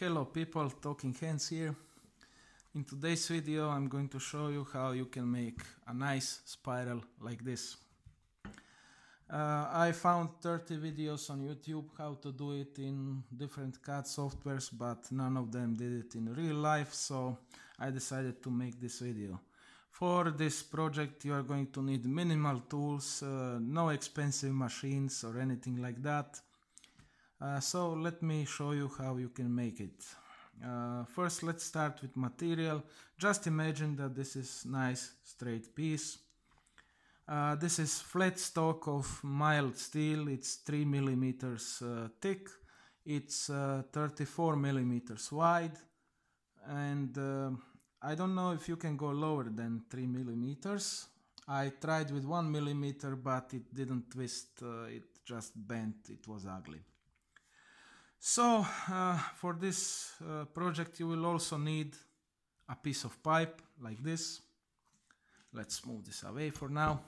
Hello people, Talking Hands here. In today's video I'm going to show you how you can make a nice spiral like this. Uh, I found 30 videos on YouTube how to do it in different CAD softwares but none of them did it in real life so I decided to make this video. For this project you are going to need minimal tools, uh, no expensive machines or anything like that uh, so let me show you how you can make it. Uh, first let's start with material. Just imagine that this is nice straight piece. Uh, this is flat stock of mild steel, it's 3 millimeters uh, thick, it's uh, 34 millimeters wide and I don't know if you can go lower than 3 millimeters. I tried with 1 millimeter but it didn't twist, it just bent, it was ugly. So uh, for this uh, project you will also need a piece of pipe like this. Let's move this away for now.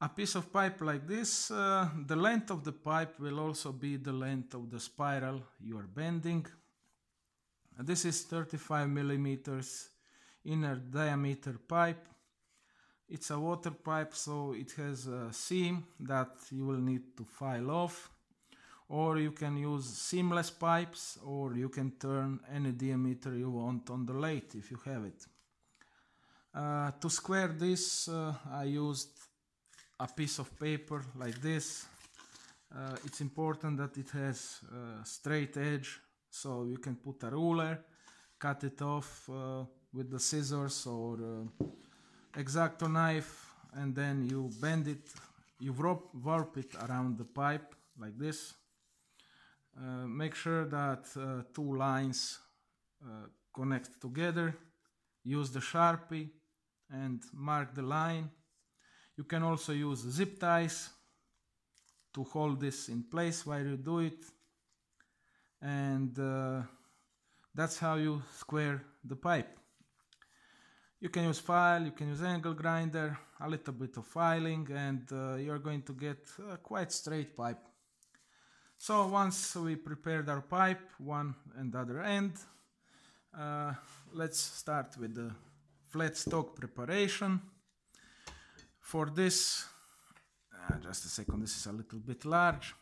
A piece of pipe like this, uh, the length of the pipe will also be the length of the spiral you are bending. this is 35 millimeters inner diameter pipe. It's a water pipe so it has a seam that you will need to file off or you can use seamless pipes or you can turn any diameter you want on the lathe if you have it. Uh, to square this uh, I used a piece of paper like this. Uh, it's important that it has a straight edge so you can put a ruler, cut it off uh, with the scissors or exacto uh, knife and then you bend it, you warp, warp it around the pipe like this make sure that uh, two lines uh, connect together. Use the Sharpie and mark the line. You can also use zip ties to hold this in place while you do it. And uh, that's how you square the pipe. You can use file, you can use angle grinder, a little bit of filing and uh, you're going to get a quite straight pipe. So once we prepared our pipe, one and other end, uh, let's start with the flat stock preparation. For this, uh, just a second, this is a little bit large.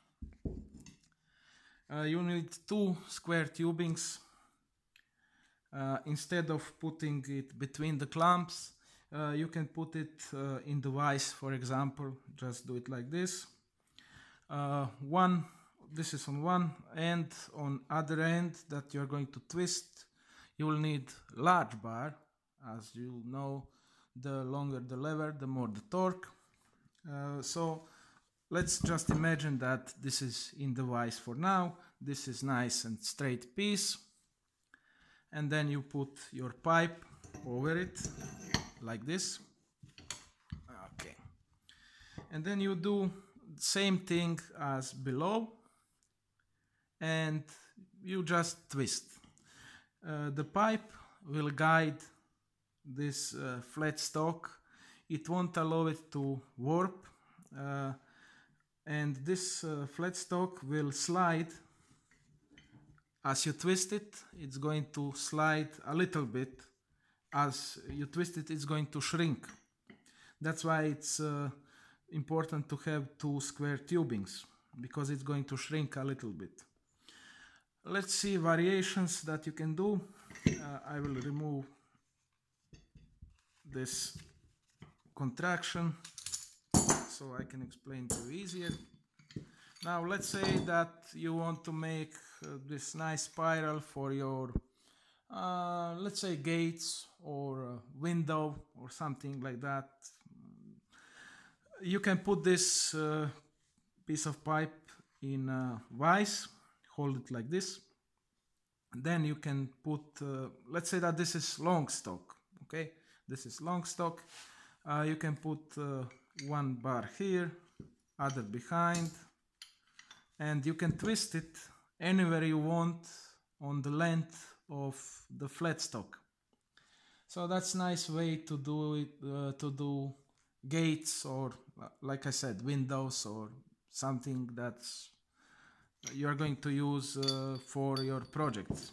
Uh, you need two square tubings. Uh, instead of putting it between the clamps, uh, you can put it uh, in the vise, for example. Just do it like this. one this is on one end on other end that you're going to twist you will need large bar as you know the longer the lever the more the torque uh, so let's just imagine that this is in the vise for now this is nice and straight piece and then you put your pipe over it like this okay and then you do same thing as below and you just twist. Uh, the pipe will guide this uh, flat stock. It won't allow it to warp uh, and this uh, flat stock will slide as you twist it it's going to slide a little bit as you twist it it's going to shrink that's why it's uh, important to have two square tubings because it's going to shrink a little bit let's see variations that you can do uh, I will remove this contraction so I can explain to you easier now let's say that you want to make uh, this nice spiral for your uh, let's say gates or uh, window or something like that you can put this uh, piece of pipe in a uh, vise hold it like this. then you can put, uh, let's say that this is long stock, okay? This is long stock. Uh, you can put uh, one bar here, other behind, and you can twist it anywhere you want on the length of the flat stock. So that's nice way to do it, uh, to do gates or, uh, like I said, windows or something that's you are going to use uh, for your projects.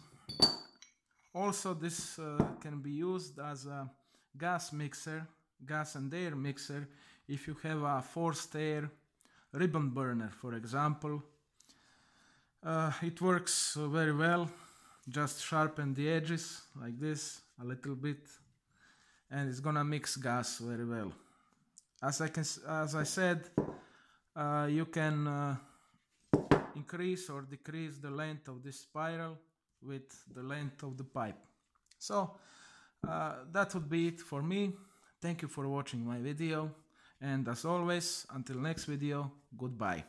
Also, this uh, can be used as a gas mixer, gas and air mixer, if you have a forced air ribbon burner, for example. Uh, it works uh, very well, just sharpen the edges like this a little bit and it's gonna mix gas very well. As I, can, as I said, uh, you can uh, increase or decrease the length of this spiral with the length of the pipe. So uh, that would be it for me. Thank you for watching my video and as always until next video goodbye.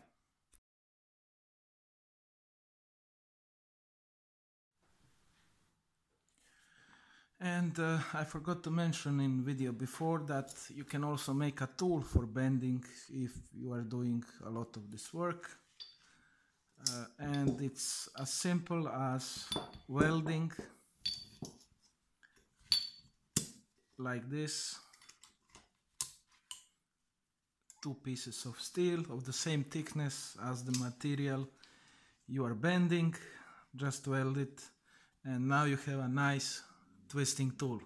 And uh, I forgot to mention in video before that you can also make a tool for bending if you are doing a lot of this work. Uh, and it's as simple as welding like this two pieces of steel of the same thickness as the material you are bending just weld it and now you have a nice twisting tool